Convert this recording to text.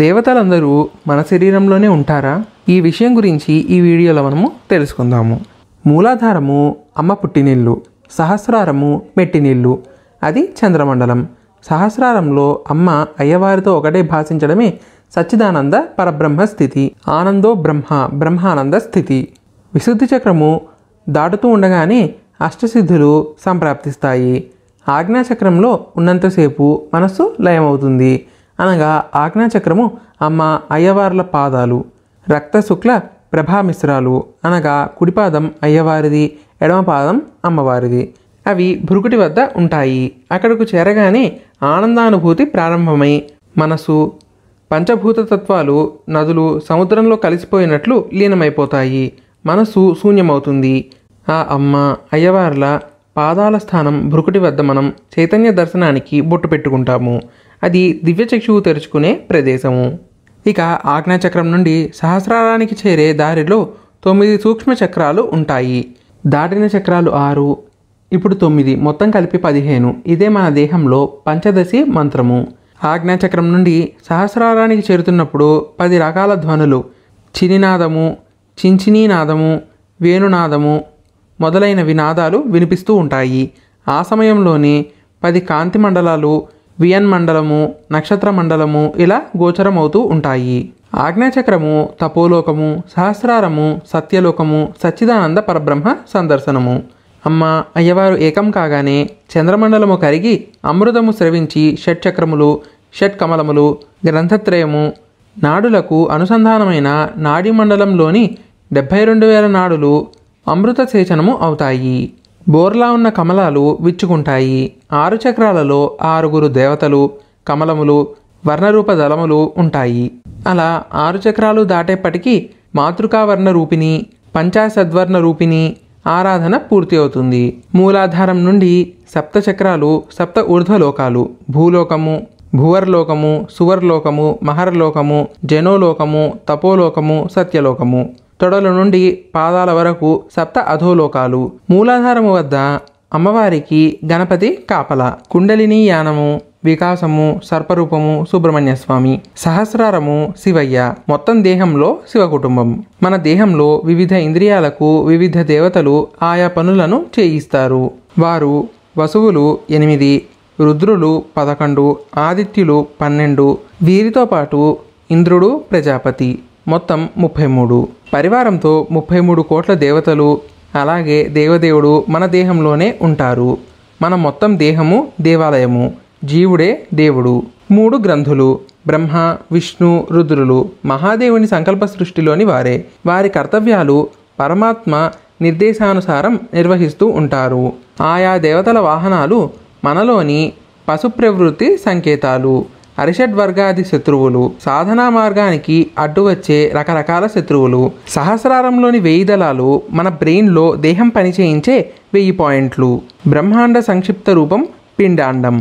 దేవతలందరూ మన శరీరంలోనే ఉంటారా ఈ విషయం గురించి ఈ వీడియోలో మనము తెలుసుకుందాము మూలాధారము అమ్మ పుట్టినిల్లు సహస్రారము మెట్టినిల్లు అది చంద్రమండలం సహస్రారంలో అమ్మ అయ్యవారితో ఒకటే భాషించడమే సచ్చిదానంద పరబ్రహ్మ స్థితి ఆనందో బ్రహ్మ బ్రహ్మానంద స్థితి విశుద్ధి చక్రము దాటుతూ ఉండగానే అష్టసిద్ధులు సంప్రాప్తిస్తాయి ఆజ్ఞాచక్రంలో ఉన్నంతసేపు మనస్సు లయమవుతుంది అనగా ఆజ్ఞాచక్రము అమ్మ అయ్యవార్ల పాదాలు రక్త శుక్ల ప్రభామిశ్రాలు అనగా కుడిపాదం అయ్యవారిది ఎడమపాదం అమ్మవారిది అవి భృగుటి వద్ద ఉంటాయి అక్కడకు చేరగానే ఆనందానుభూతి ప్రారంభమై మనసు పంచభూత తత్వాలు నదులు సముద్రంలో కలిసిపోయినట్లు లీనమైపోతాయి మనసు శూన్యమవుతుంది ఆ అమ్మ అయ్యవార్ల పాదాల స్థానం భృకుటి వద్ద మనం చైతన్య దర్శనానికి బొట్టు పెట్టుకుంటాము అది దివ్యచక్షువు తెరుచుకునే ప్రదేశము ఇక ఆజ్ఞాచక్రం నుండి సహస్రారానికి చేరే దారిలో తొమ్మిది సూక్ష్మ చక్రాలు ఉంటాయి దాటిన చక్రాలు ఆరు ఇప్పుడు తొమ్మిది మొత్తం కలిపి పదిహేను ఇదే మన దేహంలో పంచదశి మంత్రము ఆజ్ఞాచక్రం నుండి సహస్రారానికి చేరుతున్నప్పుడు పది రకాల ధ్వనులు చినినాదము నాదము వేణునాదము మొదలైనవి నాదాలు వినిపిస్తూ ఉంటాయి ఆ సమయంలోనే పది కాంతి మండలాలు వియన్ మండలము నక్షత్ర మండలము ఇలా గోచరం అవుతూ ఉంటాయి ఆజ్ఞాచక్రము తపోలోకము సహస్రారము సత్యలోకము సచ్చిదానంద పరబ్రహ్మ సందర్శనము అమ్మ అయ్యవారు ఏకం కాగానే చంద్రమండలము కరిగి అమృతము స్రవించి షట్చక్రములు షట్కమలములు గ్రంథత్రయము నాడులకు అనుసంధానమైన నాడి మండలంలోని డెబ్భై రెండు వేల నాడులు అమృత సేచనము అవుతాయి బోర్లా ఉన్న కమలాలు విచ్చుకుంటాయి ఆరు చక్రాలలో ఆరుగురు దేవతలు కమలములు వర్ణరూప దళములు ఉంటాయి అలా ఆరు చక్రాలు దాటేప్పటికీ మాతృకావర్ణ రూపిణి పంచాసద్వర్ణ రూపిణి ఆరాధన పూర్తి అవుతుంది మూలాధారం నుండి సప్త చక్రాలు సప్త ఊర్ధ్వలోకాలు భూలోకము భూవర్లోకము సువర్లోకము మహర్లోకము జనోలోకము తపోలోకము సత్యలోకము తొడల నుండి పాదాల వరకు సప్త అధోలోకాలు మూలాధారము వద్ద అమ్మవారికి గణపతి కాపల కుండలిని యానము వికాసము సర్పరూపము సుబ్రహ్మణ్య స్వామి సహస్రారము శివయ్య మొత్తం దేహంలో శివ కుటుంబం మన దేహంలో వివిధ ఇంద్రియాలకు వివిధ దేవతలు ఆయా పనులను చేయిస్తారు వారు వసువులు ఎనిమిది రుద్రులు పదకొండు ఆదిత్యులు పన్నెండు వీరితో పాటు ఇంద్రుడు ప్రజాపతి మొత్తం ముప్పై మూడు పరివారంతో ముప్పై మూడు కోట్ల దేవతలు అలాగే దేవదేవుడు మన దేహంలోనే ఉంటారు మన మొత్తం దేహము దేవాలయము జీవుడే దేవుడు మూడు గ్రంథులు బ్రహ్మ విష్ణు రుద్రులు మహాదేవుని సంకల్ప సృష్టిలోని వారే వారి కర్తవ్యాలు పరమాత్మ నిర్దేశానుసారం నిర్వహిస్తూ ఉంటారు ఆయా దేవతల వాహనాలు మనలోని పశుప్రవృత్తి సంకేతాలు అరిషడ్ వర్గాది శత్రువులు సాధనా మార్గానికి అడ్డు వచ్చే రకరకాల శత్రువులు సహస్రారంలోని వెయ్యి దళాలు మన బ్రెయిన్లో దేహం పనిచేయించే వెయ్యి పాయింట్లు బ్రహ్మాండ సంక్షిప్త రూపం పిండాండం